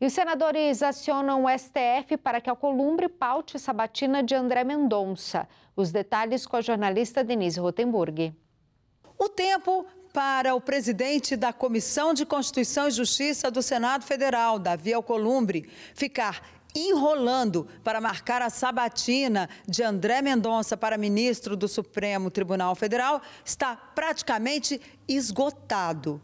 E os senadores acionam o STF para que a Columbre paute sabatina de André Mendonça. Os detalhes com a jornalista Denise Rotenburg. O tempo para o presidente da Comissão de Constituição e Justiça do Senado Federal, Davi Alcolumbre, ficar enrolando para marcar a sabatina de André Mendonça para ministro do Supremo Tribunal Federal está praticamente esgotado.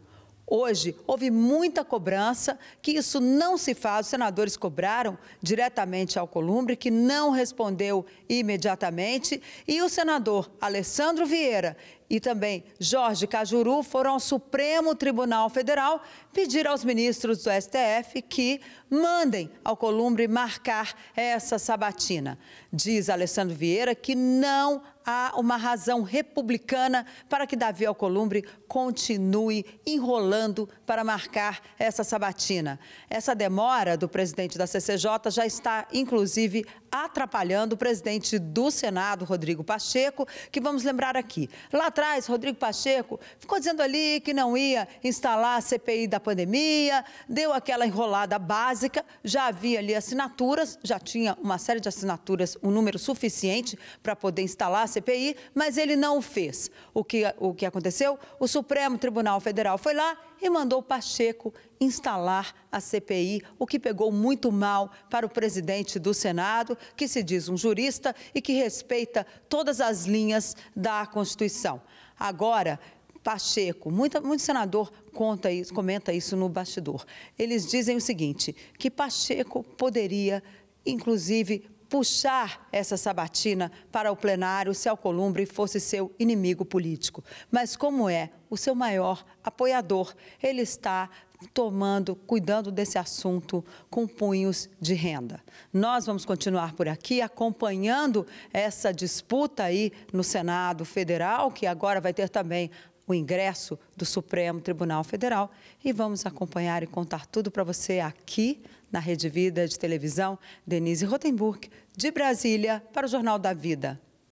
Hoje, houve muita cobrança, que isso não se faz. Os senadores cobraram diretamente ao Columbre, que não respondeu imediatamente. E o senador Alessandro Vieira e também Jorge Cajuru foram ao Supremo Tribunal Federal pedir aos ministros do STF que mandem ao Columbre marcar essa sabatina. Diz Alessandro Vieira que não há uma razão republicana para que Davi Alcolumbre continue enrolando para marcar essa sabatina. Essa demora do presidente da CCJ já está, inclusive, atrapalhando o presidente do Senado, Rodrigo Pacheco, que vamos lembrar aqui. Lá atrás, Rodrigo Pacheco ficou dizendo ali que não ia instalar a CPI da pandemia, deu aquela enrolada básica, já havia ali assinaturas, já tinha uma série de assinaturas, um número suficiente para poder instalar a CPI, mas ele não o fez. O que, o que aconteceu? O Supremo Tribunal Federal foi lá e mandou Pacheco instalar a CPI, o que pegou muito mal para o presidente do Senado, que se diz um jurista e que respeita todas as linhas da Constituição. Agora, Pacheco, muita, muito senador conta isso, comenta isso no bastidor. Eles dizem o seguinte: que Pacheco poderia, inclusive, puxar essa sabatina para o plenário se Alcolumbre fosse seu inimigo político. Mas como é o seu maior apoiador, ele está tomando, cuidando desse assunto com punhos de renda. Nós vamos continuar por aqui acompanhando essa disputa aí no Senado Federal, que agora vai ter também o ingresso do Supremo Tribunal Federal e vamos acompanhar e contar tudo para você aqui na Rede Vida de televisão. Denise Rotenburg, de Brasília, para o Jornal da Vida.